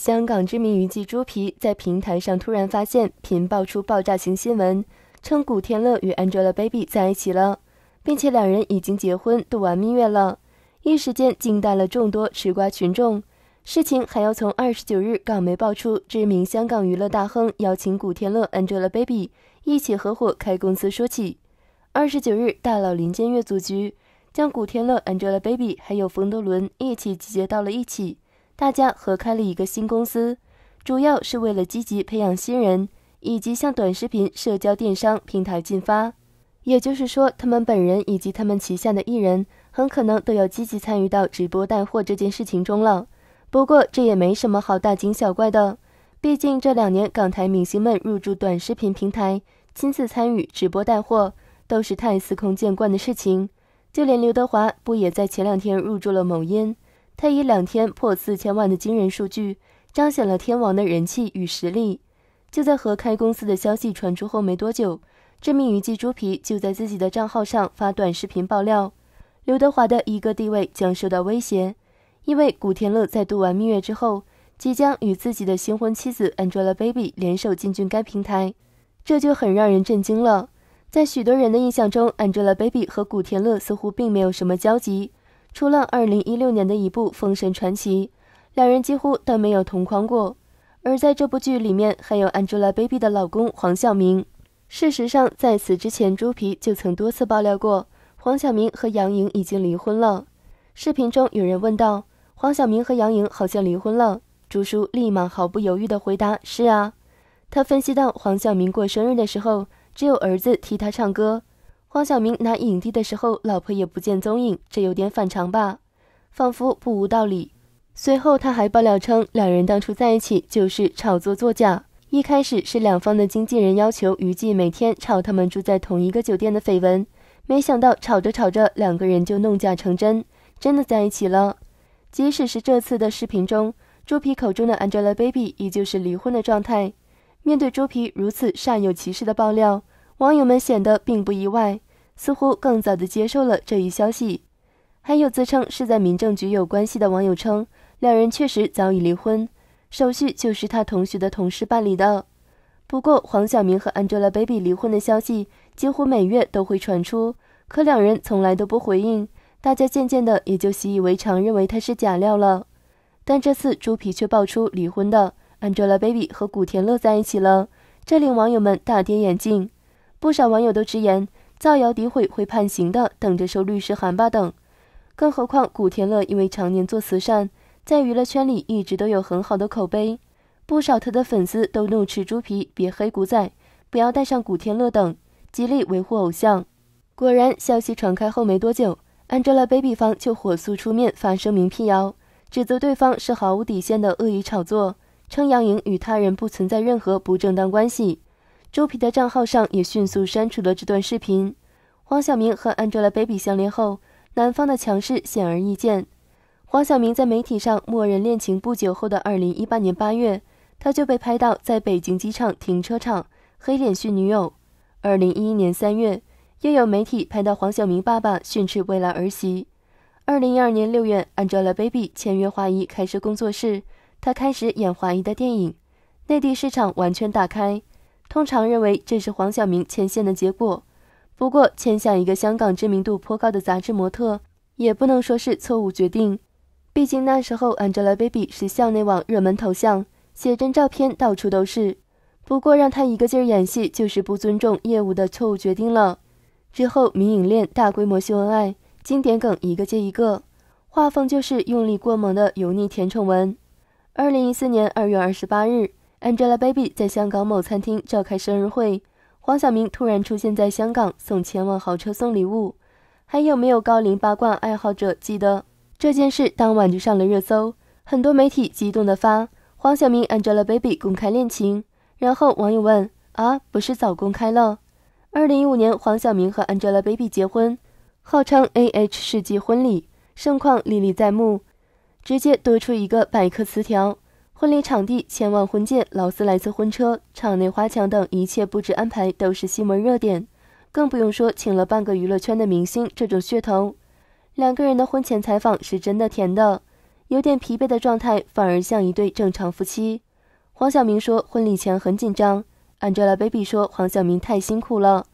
香港知名娱记朱皮在平台上突然发现，频爆出爆炸性新闻，称古天乐与 Angelababy 在一起了，并且两人已经结婚度完蜜月了，一时间惊呆了众多吃瓜群众。事情还要从二十九日港媒爆出知名香港娱乐大亨邀请古天乐、Angelababy 一起合伙开公司说起。二十九日，大佬林建岳组局，将古天乐、Angelababy 还有冯德伦一起集结到了一起。大家合开了一个新公司，主要是为了积极培养新人，以及向短视频社交电商平台进发。也就是说，他们本人以及他们旗下的艺人，很可能都要积极参与到直播带货这件事情中了。不过这也没什么好大惊小怪的，毕竟这两年港台明星们入驻短视频平台，亲自参与直播带货，都是太司空见惯的事情。就连刘德华不也在前两天入驻了某音？他以两天破四千万的惊人数据，彰显了天王的人气与实力。就在和开公司的消息传出后没多久，致名娱记朱皮就在自己的账号上发短视频爆料，刘德华的一个地位将受到威胁。因为古天乐在度完蜜月之后，即将与自己的新婚妻子 Angelababy 联手进军该平台，这就很让人震惊了。在许多人的印象中，Angelababy 和古天乐似乎并没有什么交集。除了2016年的一部《封神传奇》，两人几乎都没有同框过。而在这部剧里面，还有 Angelababy 的老公黄晓明。事实上，在此之前，朱皮就曾多次爆料过黄晓明和杨颖已经离婚了。视频中有人问道：“黄晓明和杨颖好像离婚了。”朱叔立马毫不犹豫地回答：“是啊。”他分析到，黄晓明过生日的时候，只有儿子替他唱歌。黄晓明拿影帝的时候，老婆也不见踪影，这有点反常吧？仿佛不无道理。随后他还爆料称，两人当初在一起就是炒作作假。一开始是两方的经纪人要求于记每天炒他们住在同一个酒店的绯闻，没想到吵着吵着，两个人就弄假成真，真的在一起了。即使是这次的视频中，猪皮口中的 Angelababy 依旧是离婚的状态。面对猪皮如此煞有其事的爆料。网友们显得并不意外，似乎更早的接受了这一消息。还有自称是在民政局有关系的网友称，两人确实早已离婚，手续就是他同学的同事办理的。不过，黄晓明和 Angelababy 离婚的消息几乎每月都会传出，可两人从来都不回应，大家渐渐的也就习以为常，认为他是假料了。但这次，猪皮却爆出离婚的 Angelababy 和古天乐在一起了，这令网友们大跌眼镜。不少网友都直言造谣诋毁会判刑的，等着收律师函吧。等，更何况古天乐因为常年做慈善，在娱乐圈里一直都有很好的口碑，不少他的粉丝都怒斥“猪皮”别黑古仔，不要带上古天乐等，极力维护偶像。果然，消息传开后没多久，Angelababy 方就火速出面发声明辟谣，指责对方是毫无底线的恶意炒作，称杨颖与他人不存在任何不正当关系。周皮的账号上也迅速删除了这段视频。黄晓明和 Angelababy 相恋后，男方的强势显而易见。黄晓明在媒体上默认恋情不久后的2018年8月，他就被拍到在北京机场停车场黑脸训女友。2011年3月，又有媒体拍到黄晓明爸爸训斥未来儿媳。2012年6月，Angelababy 签约华谊开设工作室，他开始演华谊的电影，内地市场完全打开。通常认为这是黄晓明牵线的结果，不过签下一个香港知名度颇高的杂志模特，也不能说是错误决定。毕竟那时候 Angelababy 是校内网热门头像，写真照片到处都是。不过让她一个劲儿演戏，就是不尊重业务的错误决定了。之后，迷影恋大规模秀恩爱，经典梗一个接一个，画风就是用力过猛的油腻甜宠文。二零一四年二月二十八日。Angelababy 在香港某餐厅召开生日会，黄晓明突然出现在香港，送千万豪车送礼物。还有没有高龄八卦爱好者记得这件事？当晚就上了热搜，很多媒体激动的发黄晓明 Angelababy 公开恋情，然后网友问啊，不是早公开了？二零一五年黄晓明和 Angelababy 结婚，号称 A H 世纪婚礼，盛况历历在目，直接多出一个百科词条。婚礼场地、千万婚戒、劳斯莱斯婚车、场内花墙等一切布置安排都是新闻热点，更不用说请了半个娱乐圈的明星，这种噱头。两个人的婚前采访是真的甜的，有点疲惫的状态反而像一对正常夫妻。黄晓明说婚礼前很紧张，Angelababy 说黄晓明太辛苦了。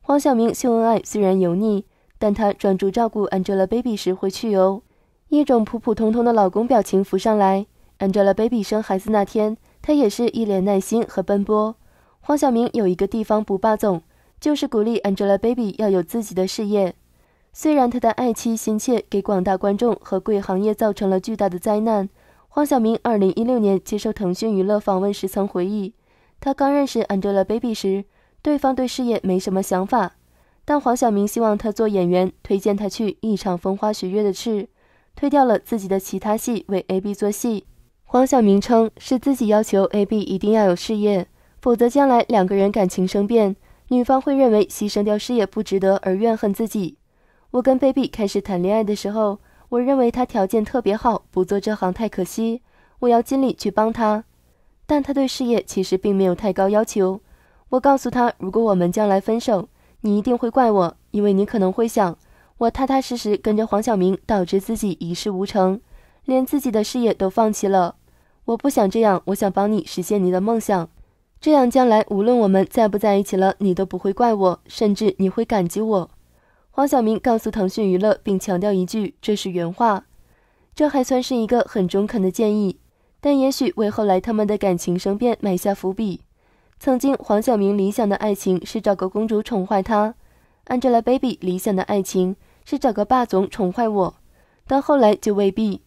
黄晓明秀恩爱虽然油腻，但他专注照顾 Angelababy 时会去油，一种普普通通的老公表情浮上来。Angelababy 生孩子那天，她也是一脸耐心和奔波。黄晓明有一个地方不霸总，就是鼓励 Angelababy 要有自己的事业。虽然他的爱妻心切给广大观众和贵行业造成了巨大的灾难，黄晓明二零一六年接受腾讯娱乐访问时曾回忆，他刚认识 Angelababy 时，对方对事业没什么想法，但黄晓明希望他做演员，推荐他去一场风花雪月的事，推掉了自己的其他戏，为 AB 做戏。黄晓明称是自己要求 A B 一定要有事业，否则将来两个人感情生变，女方会认为牺牲掉事业不值得而怨恨自己。我跟 Baby 开始谈恋爱的时候，我认为她条件特别好，不做这行太可惜，我要尽力去帮她。但她对事业其实并没有太高要求。我告诉她，如果我们将来分手，你一定会怪我，因为你可能会想，我踏踏实实跟着黄晓明，导致自己一事无成，连自己的事业都放弃了。我不想这样，我想帮你实现你的梦想，这样将来无论我们在不在一起了，你都不会怪我，甚至你会感激我。黄晓明告诉腾讯娱乐，并强调一句，这是原话。这还算是一个很中肯的建议，但也许为后来他们的感情生变埋下伏笔。曾经黄晓明理想的爱情是找个公主宠坏他，Angelababy 理想的爱情是找个霸总宠坏我，但后来就未必。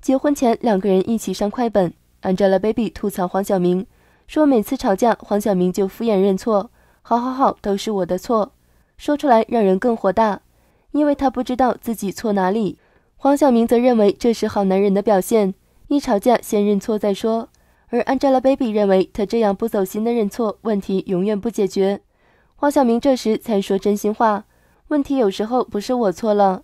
结婚前，两个人一起上快本，Angelababy 吐槽黄晓明，说每次吵架黄晓明就敷衍认错，好好好，都是我的错，说出来让人更火大，因为他不知道自己错哪里。黄晓明则认为这是好男人的表现，一吵架先认错再说。而 Angelababy 认为他这样不走心的认错，问题永远不解决。黄晓明这时才说真心话，问题有时候不是我错了。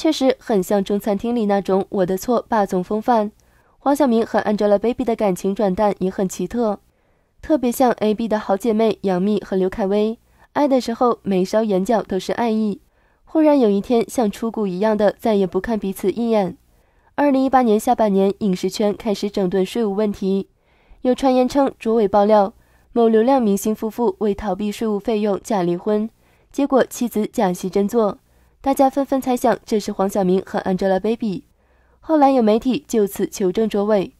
确实很像中餐厅里那种“我的错”霸总风范。黄晓明和 Angelababy 的感情转淡也很奇特，特别像 AB 的好姐妹杨幂和刘恺威，爱的时候眉梢眼角都是爱意，忽然有一天像出谷一样的再也不看彼此一眼。二零一八年下半年，影视圈开始整顿税务问题，有传言称卓伟爆料某流量明星夫妇为逃避税务费用假离婚，结果妻子假戏真做。大家纷纷猜想这是黄晓明和 Angelababy。后来有媒体就此求证卓伟，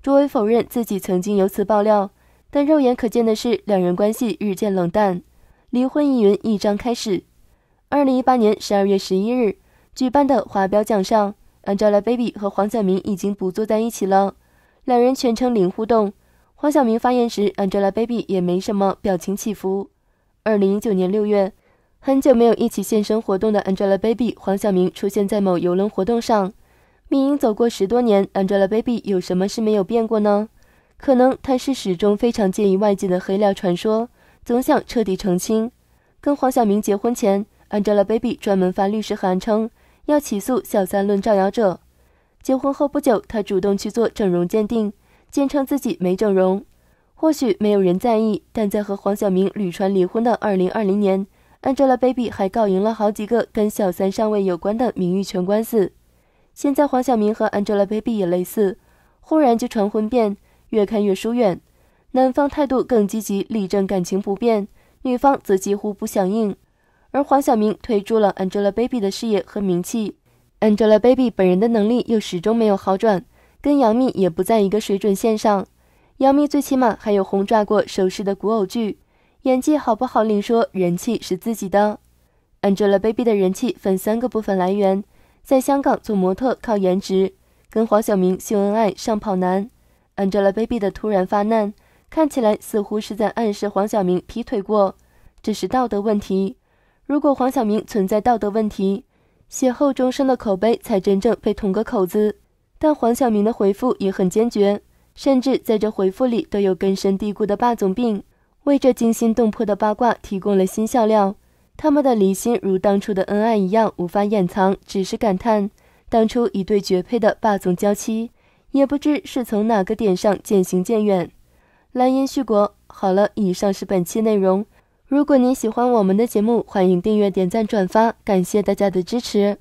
卓伟否认自己曾经有此爆料。但肉眼可见的是两人关系日渐冷淡，离婚疑云一张开始。二零一八年十二月十一日举办的华表奖上，Angelababy 和黄晓明已经不坐在一起了，两人全程零互动。黄晓明发言时，Angelababy 也没什么表情起伏。二零一九年六月。很久没有一起现身活动的 Angelababy 黄晓明出现在某游轮活动上。明明走过十多年，Angelababy 有什么是没有变过呢？可能她是始终非常介意外界的黑料传说，总想彻底澄清。跟黄晓明结婚前，Angelababy 专门发律师函称要起诉小三论造谣者。结婚后不久，她主动去做整容鉴定，坚称自己没整容。或许没有人在意，但在和黄晓明屡传离婚的2020年。Angelababy 还告赢了好几个跟小三上位有关的名誉权官司，现在黄晓明和 Angelababy 也类似，忽然就传婚变，越看越疏远，男方态度更积极，力证感情不变，女方则几乎不响应，而黄晓明推出了 Angelababy 的事业和名气，Angelababy 本人的能力又始终没有好转，跟杨幂也不在一个水准线上，杨幂最起码还有红炸过首饰的古偶剧。演技好不好另说，人气是自己的。Angelababy 的人气分三个部分来源：在香港做模特靠颜值，跟黄晓明秀恩爱上跑男。Angelababy 的突然发难，看起来似乎是在暗示黄晓明劈腿过，这是道德问题。如果黄晓明存在道德问题，邂逅终生的口碑才真正被捅个口子。但黄晓明的回复也很坚决，甚至在这回复里都有根深蒂固的霸总病。为这惊心动魄的八卦提供了新笑料，他们的离心如当初的恩爱一样无法掩藏，只是感叹当初一对绝配的霸总娇妻，也不知是从哪个点上渐行渐远。蓝颜续国，好了，以上是本期内容。如果您喜欢我们的节目，欢迎订阅、点赞、转发，感谢大家的支持。